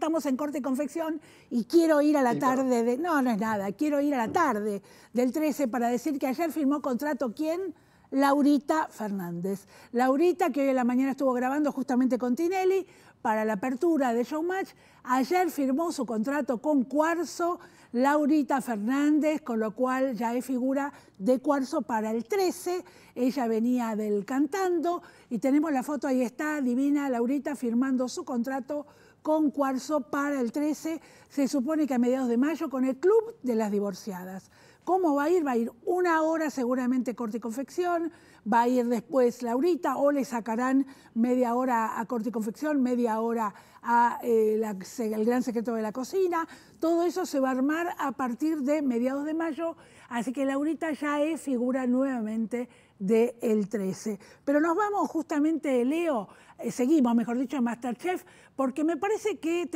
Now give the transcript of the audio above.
estamos en corte y confección y quiero ir a la tarde de... No, no es nada, quiero ir a la tarde del 13 para decir que ayer firmó contrato quién. Laurita Fernández. Laurita, que hoy en la mañana estuvo grabando justamente con Tinelli para la apertura de Showmatch, ayer firmó su contrato con Cuarzo, Laurita Fernández, con lo cual ya es figura de Cuarzo para el 13. Ella venía del cantando y tenemos la foto, ahí está, divina, Laurita firmando su contrato con Cuarzo para el 13, se supone que a mediados de mayo, con el Club de las Divorciadas. ¿Cómo va a ir? Va a ir una hora seguramente corte y confección, va a ir después Laurita o le sacarán media hora a corte y confección, media hora al eh, gran secreto de la cocina. Todo eso se va a armar a partir de mediados de mayo, así que Laurita ya es figura nuevamente del 13. Pero nos vamos justamente, Leo, eh, seguimos, mejor dicho, en Masterchef, porque me parece que...